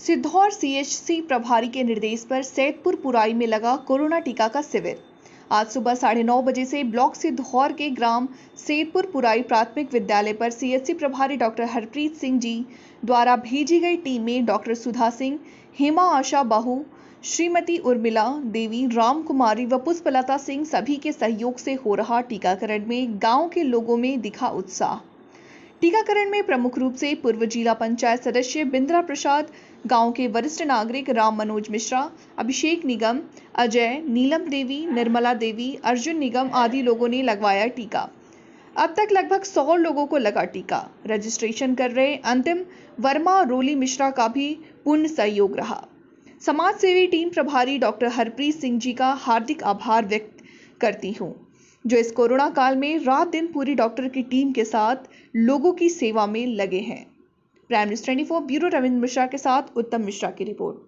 Siddhaur CHC प्रभारी के निर्देश पर सैदपुर पुराई में लगा कोरोना टीका का शिविर आज सुबह साढ़े नौ बजे से ब्लॉक सिद्धौर के ग्राम सैदपुर पुराई प्राथमिक विद्यालय पर सीएचसी प्रभारी डॉक्टर हरप्रीत सिंह जी द्वारा भेजी गई टीम में डॉक्टर सुधा सिंह हेमा आशा बाहू श्रीमती उर्मिला देवी राम कुमारी व पुष्पलता सिंह सभी के सहयोग से हो रहा टीकाकरण में गांव के लोगों में दिखा उत्साह टीकाकरण में प्रमुख रूप से पूर्व जिला पंचायत सदस्य बिंद्रा प्रसाद गांव के वरिष्ठ नागरिक राम मनोज मिश्रा अभिषेक निगम अजय नीलम देवी निर्मला देवी अर्जुन निगम आदि लोगों ने लगवाया टीका अब तक लगभग सौ लोगों को लगा टीका रजिस्ट्रेशन कर रहे अंतिम वर्मा रोली मिश्रा का भी पूर्ण सहयोग रहा समाज सेवी टीम प्रभारी डॉक्टर हरप्रीत सिंह जी का हार्दिक आभार व्यक्त करती हूँ जो इस कोरोना काल में रात दिन पूरी डॉक्टर की टीम के साथ लोगों की सेवा में लगे हैं Prime News twenty four bureau Ravindra Mishra के साथ उत्तम मिश्रा की रिपोर्ट